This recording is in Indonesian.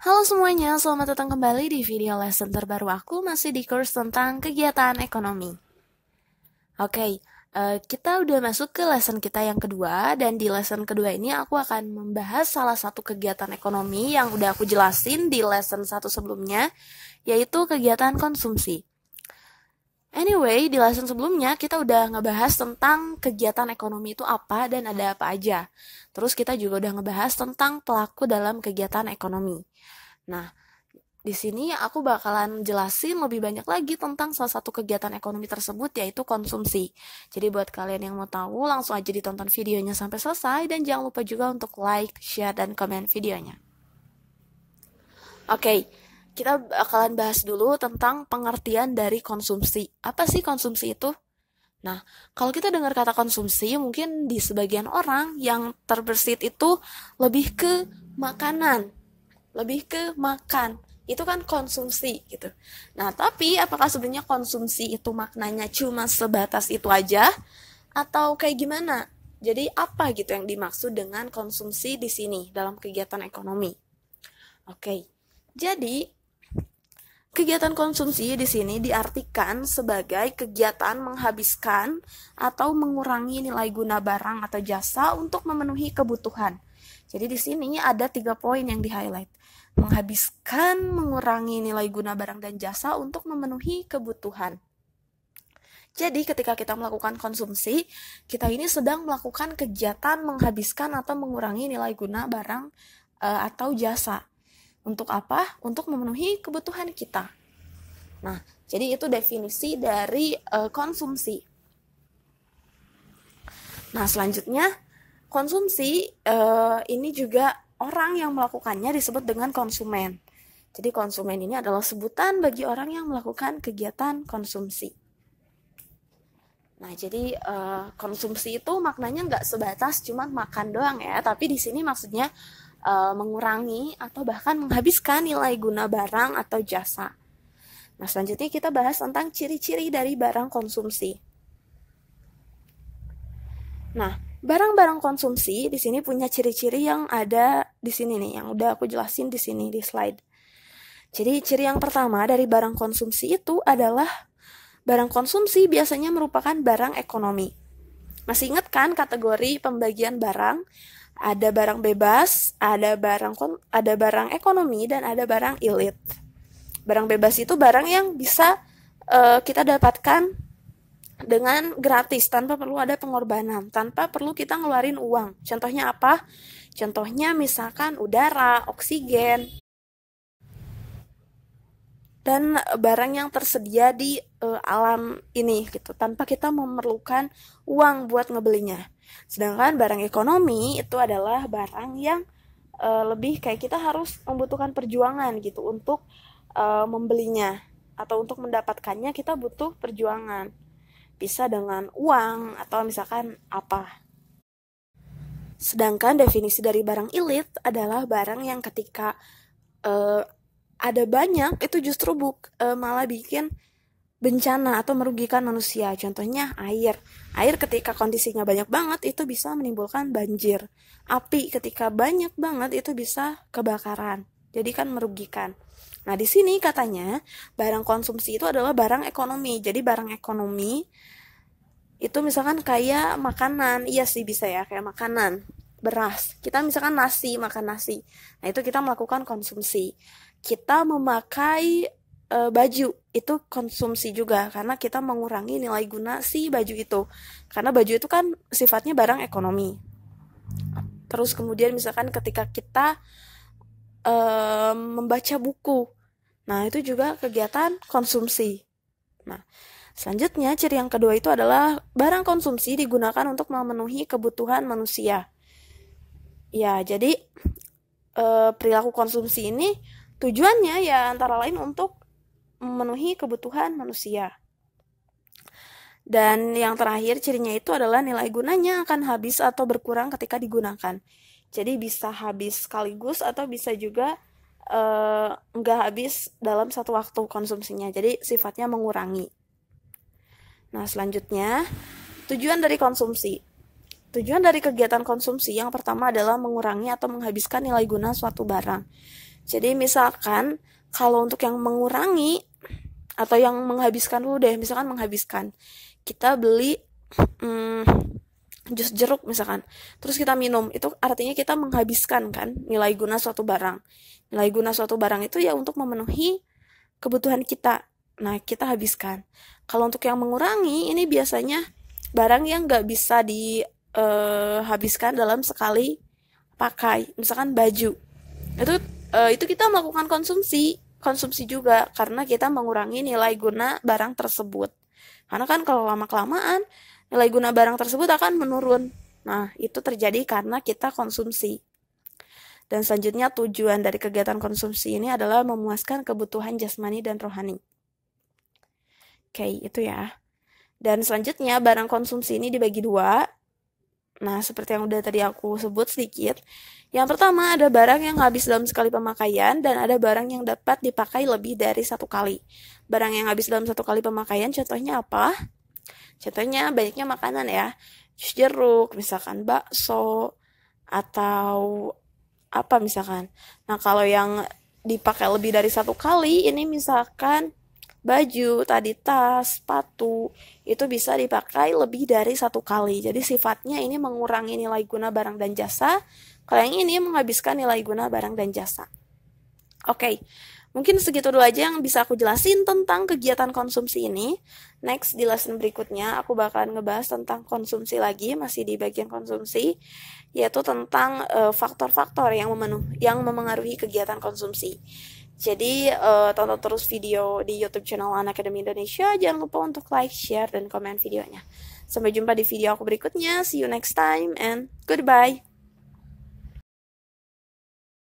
Halo semuanya, selamat datang kembali di video lesson terbaru aku masih di course tentang kegiatan ekonomi. Oke, okay, uh, eh, kita udah masuk ke lesson kita yang kedua dan di lesson kedua ini aku akan membahas salah satu kegiatan ekonomi yang udah aku jelasin di lesson satu sebelumnya, yaitu kegiatan konsumsi. Anyway, di lesson sebelumnya kita udah ngebahas tentang kegiatan ekonomi itu apa dan ada apa aja. Terus kita juga udah ngebahas tentang pelaku dalam kegiatan ekonomi. Nah, di sini aku bakalan jelasin lebih banyak lagi tentang salah satu kegiatan ekonomi tersebut yaitu konsumsi. Jadi buat kalian yang mau tahu langsung aja ditonton videonya sampai selesai dan jangan lupa juga untuk like, share, dan komen videonya. Oke, okay, kita bakalan bahas dulu tentang pengertian dari konsumsi. Apa sih konsumsi itu? Nah, kalau kita dengar kata konsumsi, mungkin di sebagian orang yang terbersit itu lebih ke makanan, lebih ke makan. Itu kan konsumsi gitu. Nah, tapi apakah sebenarnya konsumsi itu maknanya cuma sebatas itu aja atau kayak gimana? Jadi apa gitu yang dimaksud dengan konsumsi di sini dalam kegiatan ekonomi? Oke. Okay. Jadi, Kegiatan konsumsi di sini diartikan sebagai kegiatan menghabiskan atau mengurangi nilai guna barang atau jasa untuk memenuhi kebutuhan. Jadi di sini ada tiga poin yang di-highlight. Menghabiskan, mengurangi nilai guna barang dan jasa untuk memenuhi kebutuhan. Jadi ketika kita melakukan konsumsi, kita ini sedang melakukan kegiatan menghabiskan atau mengurangi nilai guna barang eh, atau jasa. Untuk apa? Untuk memenuhi kebutuhan kita. Nah, jadi itu definisi dari uh, konsumsi. Nah, selanjutnya konsumsi uh, ini juga orang yang melakukannya disebut dengan konsumen. Jadi konsumen ini adalah sebutan bagi orang yang melakukan kegiatan konsumsi. Nah, jadi uh, konsumsi itu maknanya nggak sebatas cuma makan doang ya, tapi di sini maksudnya uh, mengurangi atau bahkan menghabiskan nilai guna barang atau jasa. Nah, selanjutnya kita bahas tentang ciri-ciri dari barang konsumsi. Nah, barang-barang konsumsi di sini punya ciri-ciri yang ada di sini nih, yang udah aku jelasin di sini di slide. Jadi, ciri yang pertama dari barang konsumsi itu adalah barang konsumsi biasanya merupakan barang ekonomi. Masih ingat kan kategori pembagian barang? Ada barang bebas, ada barang ada barang ekonomi dan ada barang ilit. Barang bebas itu barang yang bisa uh, kita dapatkan dengan gratis tanpa perlu ada pengorbanan, tanpa perlu kita ngeluarin uang. Contohnya apa? Contohnya misalkan udara, oksigen, dan barang yang tersedia di uh, alam ini gitu tanpa kita memerlukan uang buat ngebelinya. Sedangkan barang ekonomi itu adalah barang yang uh, lebih kayak kita harus membutuhkan perjuangan gitu untuk uh, membelinya atau untuk mendapatkannya kita butuh perjuangan. Bisa dengan uang atau misalkan apa. Sedangkan definisi dari barang elit adalah barang yang ketika uh, ada banyak itu justru buk, uh, malah bikin bencana atau merugikan manusia. Contohnya air. Air ketika kondisinya banyak banget itu bisa menimbulkan banjir. Api ketika banyak banget itu bisa kebakaran. Jadi kan merugikan. Nah, di sini katanya barang konsumsi itu adalah barang ekonomi. Jadi barang ekonomi itu misalkan kayak makanan. Iya sih bisa ya, kayak makanan. Beras. Kita misalkan nasi, makan nasi. Nah, itu kita melakukan konsumsi. Kita memakai Eh, baju itu konsumsi juga karena kita mengurangi nilai guna si baju itu karena baju itu kan sifatnya barang ekonomi terus kemudian misalkan ketika kita e, membaca buku nah itu juga kegiatan konsumsi nah selanjutnya ciri yang kedua itu adalah barang konsumsi digunakan untuk memenuhi kebutuhan manusia ya jadi e, perilaku konsumsi ini tujuannya ya antara lain untuk memenuhi kebutuhan manusia. Dan yang terakhir cirinya itu adalah nilai gunanya akan habis atau berkurang ketika digunakan. Jadi bisa habis sekaligus atau bisa juga eh, nggak uh, habis dalam satu waktu konsumsinya. Jadi sifatnya mengurangi. Nah selanjutnya tujuan dari konsumsi. Tujuan dari kegiatan konsumsi yang pertama adalah mengurangi atau menghabiskan nilai guna suatu barang. Jadi misalkan kalau untuk yang mengurangi atau yang menghabiskan dulu deh misalkan menghabiskan kita beli hmm, jus jeruk misalkan terus kita minum itu artinya kita menghabiskan kan nilai guna suatu barang nilai guna suatu barang itu ya untuk memenuhi kebutuhan kita nah kita habiskan kalau untuk yang mengurangi ini biasanya barang yang nggak bisa dihabiskan eh, dalam sekali pakai misalkan baju itu uh, itu kita melakukan konsumsi konsumsi juga karena kita mengurangi nilai guna barang tersebut. Karena kan kalau lama-kelamaan nilai guna barang tersebut akan menurun. Nah, itu terjadi karena kita konsumsi. Dan selanjutnya tujuan dari kegiatan konsumsi ini adalah memuaskan kebutuhan jasmani dan rohani. Oke, itu ya. Dan selanjutnya barang konsumsi ini dibagi dua, Nah, seperti yang udah tadi aku sebut sedikit, yang pertama ada barang yang habis dalam sekali pemakaian dan ada barang yang dapat dipakai lebih dari satu kali. Barang yang habis dalam satu kali pemakaian contohnya apa? Contohnya banyaknya makanan ya, jus jeruk, misalkan bakso, atau apa misalkan. Nah, kalau yang dipakai lebih dari satu kali, ini misalkan baju, tadi tas, sepatu itu bisa dipakai lebih dari satu kali. Jadi sifatnya ini mengurangi nilai guna barang dan jasa, kalau yang ini menghabiskan nilai guna barang dan jasa. Oke, mungkin segitu dulu aja yang bisa aku jelasin tentang kegiatan konsumsi ini. Next di lesson berikutnya aku bakalan ngebahas tentang konsumsi lagi, masih di bagian konsumsi, yaitu tentang eh, faktor-faktor uh, yang, yang memengaruhi kegiatan konsumsi. Jadi uh, tonton terus video di YouTube channel Anak Academy Indonesia. Jangan lupa untuk like, share, dan komen videonya. Sampai jumpa di video aku berikutnya. See you next time and goodbye.